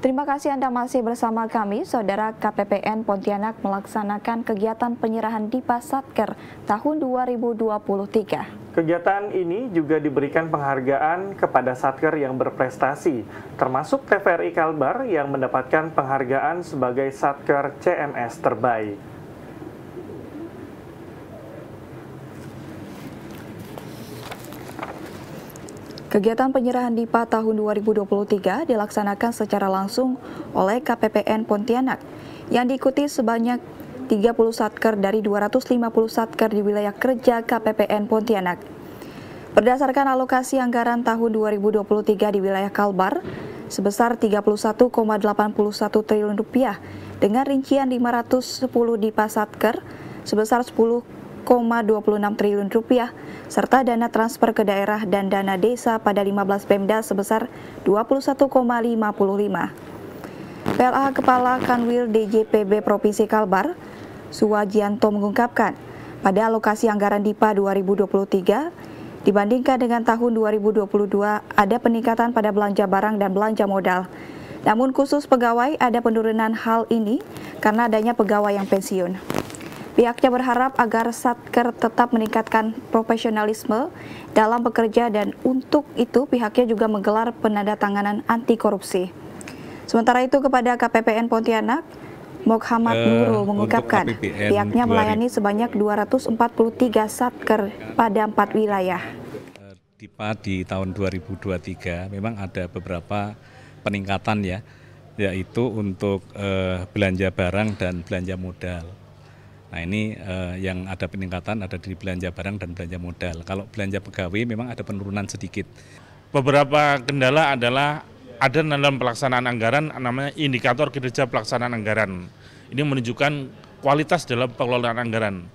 Terima kasih Anda masih bersama kami. Saudara KPPN Pontianak melaksanakan kegiatan penyerahan Dipa Satker tahun 2023. Kegiatan ini juga diberikan penghargaan kepada Satker yang berprestasi, termasuk TVRI Kalbar yang mendapatkan penghargaan sebagai Satker CMS terbaik. Kegiatan penyerahan DIPA tahun 2023 dilaksanakan secara langsung oleh KPPN Pontianak yang diikuti sebanyak 30 satker dari 250 satker di wilayah kerja KPPN Pontianak. Berdasarkan alokasi anggaran tahun 2023 di wilayah Kalbar sebesar 31,81 triliun rupiah dengan rincian 510 DIPA satker sebesar 10. 1,26 triliun rupiah serta dana transfer ke daerah dan dana desa pada 15 Pemda sebesar 21,55. PLA Kepala Kanwil DJPB Provinsi Kalbar, Suwajianto mengungkapkan, pada alokasi anggaran DIPA 2023 dibandingkan dengan tahun 2022 ada peningkatan pada belanja barang dan belanja modal. Namun khusus pegawai ada penurunan hal ini karena adanya pegawai yang pensiun. Pihaknya berharap agar Satker tetap meningkatkan profesionalisme dalam bekerja dan untuk itu pihaknya juga menggelar penandatanganan anti korupsi. Sementara itu kepada KPPN Pontianak, Muhammad uh, Nurul mengungkapkan pihaknya melayani sebanyak 243 Satker pada empat wilayah. Eh, Tipe di tahun 2023 memang ada beberapa peningkatan ya, yaitu untuk uh, belanja barang dan belanja modal. Nah ini eh, yang ada peningkatan ada di belanja barang dan belanja modal. Kalau belanja pegawai memang ada penurunan sedikit. Beberapa kendala adalah ada dalam pelaksanaan anggaran namanya indikator kinerja pelaksanaan anggaran. Ini menunjukkan kualitas dalam pengelolaan anggaran.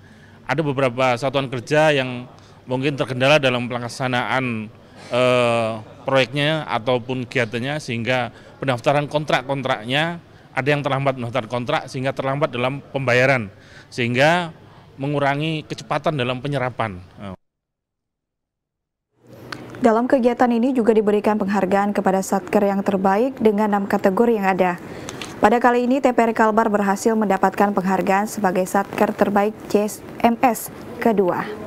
Ada beberapa satuan kerja yang mungkin terkendala dalam pelaksanaan eh, proyeknya ataupun kegiatannya sehingga pendaftaran kontrak-kontraknya ada yang terlambat mendaftar kontrak sehingga terlambat dalam pembayaran sehingga mengurangi kecepatan dalam penyerapan. Dalam kegiatan ini juga diberikan penghargaan kepada satker yang terbaik dengan enam kategori yang ada. Pada kali ini TPR Kalbar berhasil mendapatkan penghargaan sebagai satker terbaik CMS kedua.